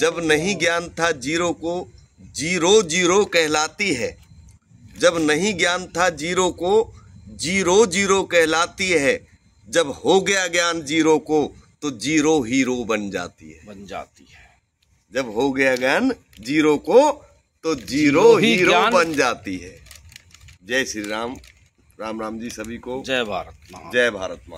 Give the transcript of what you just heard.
जब नहीं ज्ञान था जीरो को जीरो जीरो कहलाती है जब नहीं ज्ञान था जीरो को जीरो जीरो कहलाती है जब हो गया ज्ञान जीरो को तो जीरो हीरो बन जाती है बन जाती है जब हो गया ज्ञान जीरो को तो जीरो, जीरो हीरो बन जाती है जय श्री राम राम राम जी सभी को जय भारत जय भारत माँ